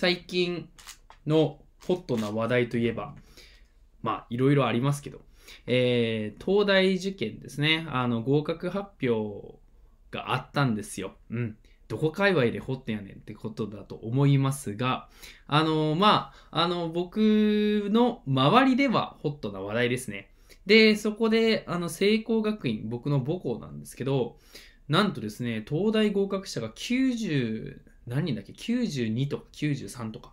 最近のホットな話題といえば、まあ、いろいろありますけど、えー、東大受験ですね。あの、合格発表があったんですよ。うん。どこ界隈で掘ってやねんってことだと思いますが、あの、まあ、あの、僕の周りではホットな話題ですね。で、そこで、あの、聖光学院、僕の母校なんですけど、なんとですね、東大合格者が90何人だっけ ?92 とか93とか。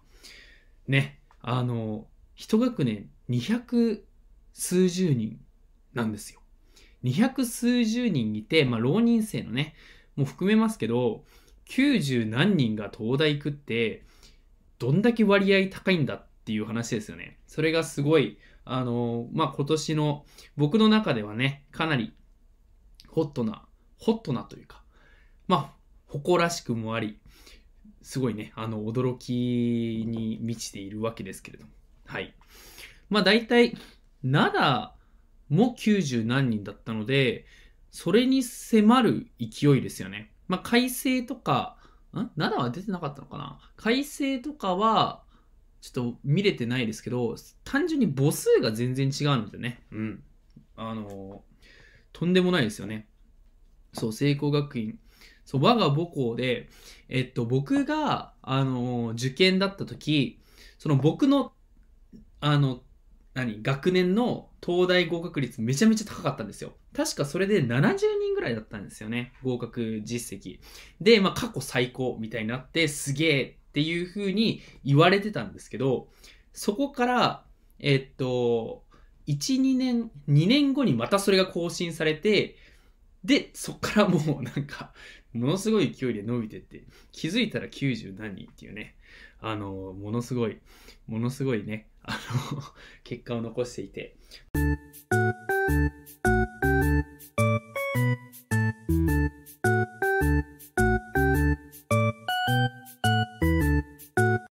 ね。あの、一学年200数十人なんですよ。200数十人いて、まあ、浪人生のね、もう含めますけど、90何人が東大行くって、どんだけ割合高いんだっていう話ですよね。それがすごい、あの、まあ、今年の、僕の中ではね、かなりホットな、ホットなというか、まあ、誇らしくもあり、すごいね、あの、驚きに満ちているわけですけれども。はい。まあ大体、奈良も90何人だったので、それに迫る勢いですよね。まあ改正とか、ん奈良は出てなかったのかな改正とかは、ちょっと見れてないですけど、単純に母数が全然違うのでね。うん。あの、とんでもないですよね。そう、聖光学院そう、我が母校で、えっと、僕が、あの、受験だった時、その僕の、あの、何、学年の東大合格率めちゃめちゃ高かったんですよ。確かそれで70人ぐらいだったんですよね。合格実績。で、まあ、過去最高みたいになって、すげえっていう風に言われてたんですけど、そこから、えっと、1、2年、2年後にまたそれが更新されて、で、そっからもうなんか、ものすごい勢いで伸びてって、気づいたら90何人っていうね、あの、ものすごい、ものすごいね、あの、結果を残していて。